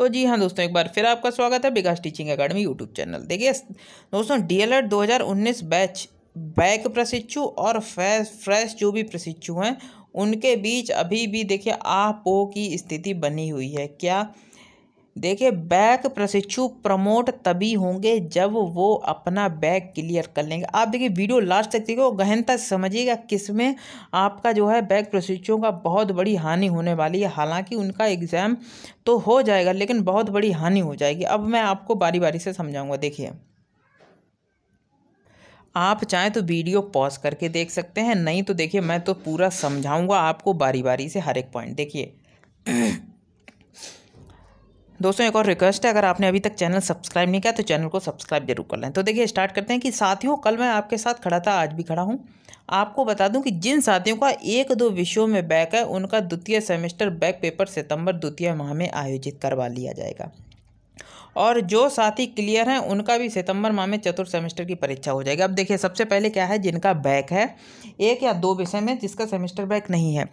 तो जी हाँ दोस्तों एक बार फिर आपका स्वागत है बिकास टीचिंग अकेडमी यूट्यूब चैनल देखिए दोस्तों डी एल बैच बैक प्रशिक्षु और फ्रेश फ्रेश जो भी प्रशिक्षु हैं उनके बीच अभी भी देखिए आ की स्थिति बनी हुई है क्या देखिए बैक प्रशिक्षु प्रमोट तभी होंगे जब वो अपना बैक क्लियर कर लेंगे आप देखिए वीडियो लास्ट तक देखिए गहनता समझिएगा किसमें आपका जो है बैक प्रशिक्षुओं का बहुत बड़ी हानि होने वाली है हालांकि उनका एग्ज़ाम तो हो जाएगा लेकिन बहुत बड़ी हानि हो जाएगी अब मैं आपको बारी बारी से समझाऊँगा देखिए आप चाहें तो वीडियो पॉज करके देख सकते हैं नहीं तो देखिए मैं तो पूरा समझाऊँगा आपको बारी बारी से हर एक पॉइंट देखिए दोस्तों एक और रिक्वेस्ट है अगर आपने अभी तक चैनल सब्सक्राइब नहीं किया तो चैनल को सब्सक्राइब जरूर कर लें तो देखिए स्टार्ट करते हैं कि साथियों कल मैं आपके साथ खड़ा था आज भी खड़ा हूँ आपको बता दूं कि जिन साथियों का एक दो विषयों में बैक है उनका द्वितीय सेमेस्टर बैक पेपर सितंबर द्वितीय माह में आयोजित करवा लिया जाएगा और जो साथी क्लियर हैं उनका भी सितंबर माह में चतुर्थ सेमेस्टर की परीक्षा हो जाएगी अब देखिए सबसे पहले क्या है जिनका बैक है एक या दो विषय में जिसका सेमेस्टर बैक नहीं है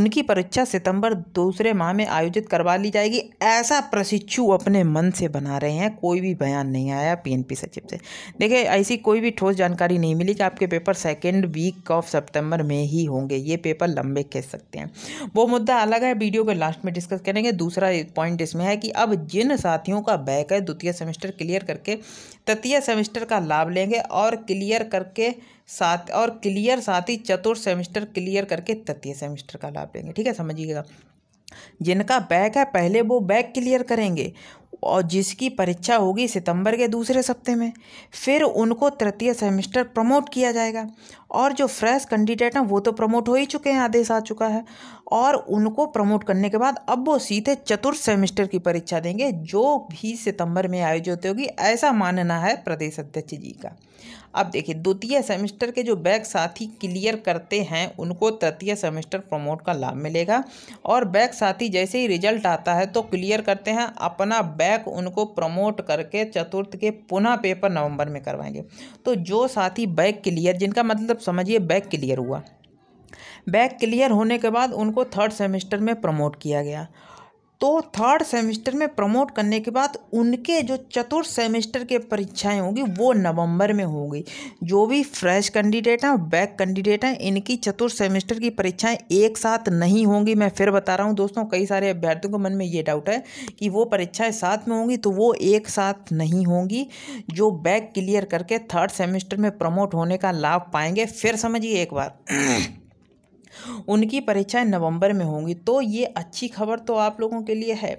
उनकी परीक्षा सितंबर दूसरे माह में आयोजित करवा ली जाएगी ऐसा प्रशिक्षु अपने मन से बना रहे हैं कोई भी बयान नहीं आया पी सचिव से देखिए ऐसी कोई भी ठोस जानकारी नहीं मिली कि आपके paper second week of September में ही होंगे ये पेपर लंबे कह सकते हैं वो मुद्दा अलग है वीडियो को लास्ट में डिस्कस करेंगे दूसरा पॉइंट इसमें है कि अब जिन साथियों का आपका बैक है द्वितीय सेमेस्टर क्लियर करके तृतीय सेमेस्टर का लाभ लेंगे और क्लियर करके साथ और क्लियर साथ ही चतुर्थ सेमेस्टर क्लियर करके तृतीय सेमेस्टर का लाभ लेंगे ठीक है समझिएगा जिनका बैक है पहले वो बैक क्लियर करेंगे और जिसकी परीक्षा होगी सितंबर के दूसरे सप्ताह में फिर उनको तृतीय सेमेस्टर प्रमोट किया जाएगा और जो फ्रेश कैंडिडेट हैं वो तो प्रमोट हो ही चुके हैं आदेश आ चुका है और उनको प्रमोट करने के बाद अब वो सीधे चतुर्थ सेमेस्टर की परीक्षा देंगे जो भी सितंबर में आयोजित होगी ऐसा मानना है प्रदेश अध्यक्ष जी का अब देखिए द्वितीय सेमेस्टर के जो बैक साथी क्लियर करते हैं उनको तृतीय सेमेस्टर प्रमोट का लाभ मिलेगा और बैक साथी जैसे ही रिजल्ट आता है तो क्लियर करते हैं अपना बैक बैक उनको प्रमोट करके चतुर्थ के पुनः पेपर नवंबर में करवाएंगे तो जो साथी बैक क्लियर जिनका मतलब समझिए बैक क्लियर हुआ बैक क्लियर होने के बाद उनको थर्ड सेमेस्टर में प्रमोट किया गया तो थर्ड सेमेस्टर में प्रमोट करने के बाद उनके जो चतुर्थ सेमेस्टर के परीक्षाएं होगी वो नवंबर में होगी जो भी फ्रेश कैंडिडेट हैं बैक कैंडिडेट हैं इनकी चतुर्थ सेमेस्टर की परीक्षाएं एक साथ नहीं होंगी मैं फिर बता रहा हूँ दोस्तों कई सारे अभ्यर्थियों के मन में ये डाउट है कि वो परीक्षाएँ साथ में होंगी तो वो एक साथ नहीं होंगी जो बैक क्लियर करके थर्ड सेमेस्टर में प्रमोट होने का लाभ पाएंगे फिर समझिए एक बार उनकी परीक्षाएं नवंबर में होंगी तो ये अच्छी खबर तो आप लोगों के लिए है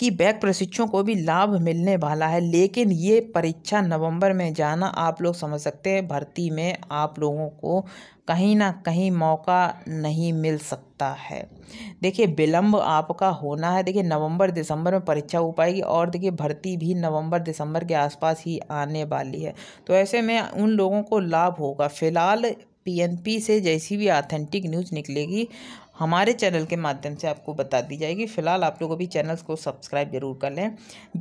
कि बैक प्रशिक्षकों को भी लाभ मिलने वाला है लेकिन ये परीक्षा नवंबर में जाना आप लोग समझ सकते हैं भर्ती में आप लोगों को कहीं ना कहीं मौका नहीं मिल सकता है देखिए विलम्ब आपका होना है देखिए नवंबर दिसंबर में परीक्षा हो पाएगी और देखिए भर्ती भी नवंबर दिसंबर के आसपास ही आने वाली है तो ऐसे में उन लोगों को लाभ होगा फिलहाल पीएनपी से जैसी भी ऑथेंटिक न्यूज़ निकलेगी हमारे चैनल के माध्यम से आपको बता दी जाएगी फिलहाल आप लोग अभी चैनल्स को सब्सक्राइब जरूर कर लें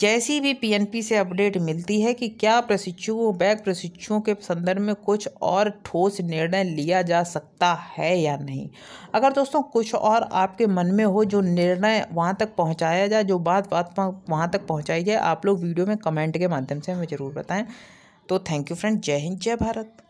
जैसी भी पीएनपी से अपडेट मिलती है कि क्या प्रशिक्षुओं बैग प्रशिक्षुओं के संदर्भ में कुछ और ठोस निर्णय लिया जा सकता है या नहीं अगर दोस्तों कुछ और आपके मन में हो जो निर्णय वहाँ तक पहुँचाया जाए जो बात बात वहाँ तक पहुँचाई जाए आप लोग वीडियो में कमेंट के माध्यम से हमें ज़रूर बताएँ तो थैंक यू फ्रेंड जय हिंद जय भारत